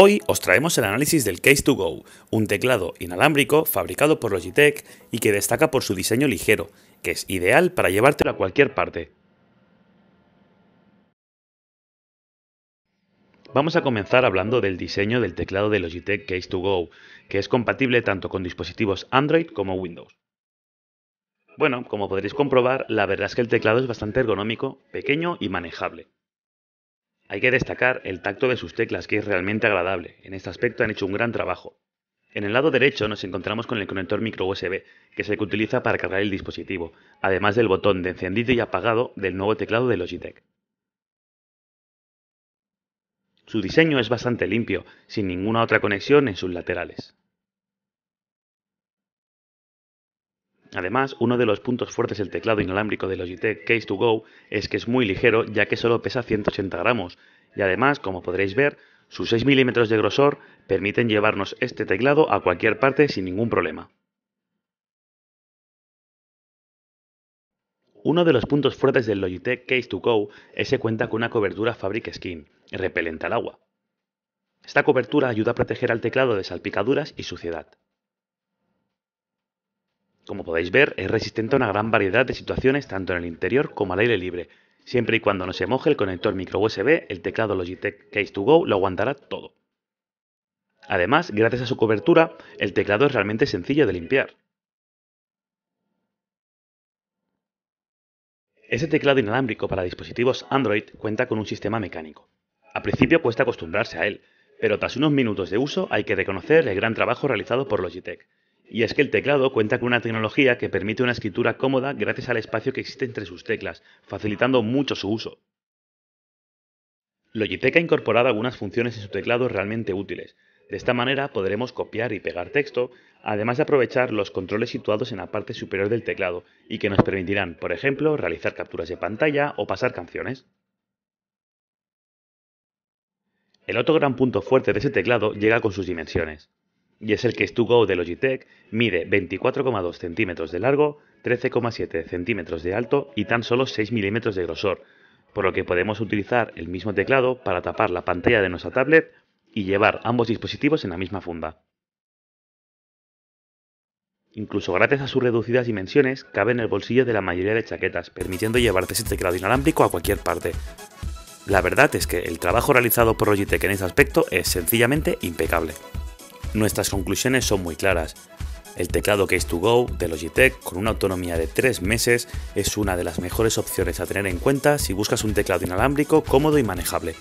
Hoy os traemos el análisis del Case2Go, un teclado inalámbrico fabricado por Logitech y que destaca por su diseño ligero, que es ideal para llevártelo a cualquier parte. Vamos a comenzar hablando del diseño del teclado de Logitech Case2Go, que es compatible tanto con dispositivos Android como Windows. Bueno, como podréis comprobar, la verdad es que el teclado es bastante ergonómico, pequeño y manejable. Hay que destacar el tacto de sus teclas, que es realmente agradable. En este aspecto han hecho un gran trabajo. En el lado derecho nos encontramos con el conector micro USB, que es el que utiliza para cargar el dispositivo, además del botón de encendido y apagado del nuevo teclado de Logitech. Su diseño es bastante limpio, sin ninguna otra conexión en sus laterales. Además, uno de los puntos fuertes del teclado inalámbrico de Logitech Case to Go es que es muy ligero ya que solo pesa 180 gramos y además, como podréis ver, sus 6 milímetros de grosor permiten llevarnos este teclado a cualquier parte sin ningún problema. Uno de los puntos fuertes del Logitech Case to Go es que cuenta con una cobertura Fabric Skin, repelente al agua. Esta cobertura ayuda a proteger al teclado de salpicaduras y suciedad. Como podéis ver, es resistente a una gran variedad de situaciones tanto en el interior como al aire libre. Siempre y cuando no se moje el conector micro USB, el teclado Logitech Case 2 Go lo aguantará todo. Además, gracias a su cobertura, el teclado es realmente sencillo de limpiar. Ese teclado inalámbrico para dispositivos Android cuenta con un sistema mecánico. A principio cuesta acostumbrarse a él, pero tras unos minutos de uso hay que reconocer el gran trabajo realizado por Logitech. Y es que el teclado cuenta con una tecnología que permite una escritura cómoda gracias al espacio que existe entre sus teclas, facilitando mucho su uso. Logitech ha incorporado algunas funciones en su teclado realmente útiles. De esta manera podremos copiar y pegar texto, además de aprovechar los controles situados en la parte superior del teclado y que nos permitirán, por ejemplo, realizar capturas de pantalla o pasar canciones. El otro gran punto fuerte de ese teclado llega con sus dimensiones y es el que Go de Logitech, mide 24,2 centímetros de largo, 13,7 centímetros de alto y tan solo 6 milímetros de grosor, por lo que podemos utilizar el mismo teclado para tapar la pantalla de nuestra tablet y llevar ambos dispositivos en la misma funda. Incluso gracias a sus reducidas dimensiones, cabe en el bolsillo de la mayoría de chaquetas, permitiendo llevarte ese teclado inalámbrico a cualquier parte. La verdad es que el trabajo realizado por Logitech en ese aspecto es sencillamente impecable. Nuestras conclusiones son muy claras. El teclado Case to Go de Logitech con una autonomía de 3 meses es una de las mejores opciones a tener en cuenta si buscas un teclado inalámbrico cómodo y manejable.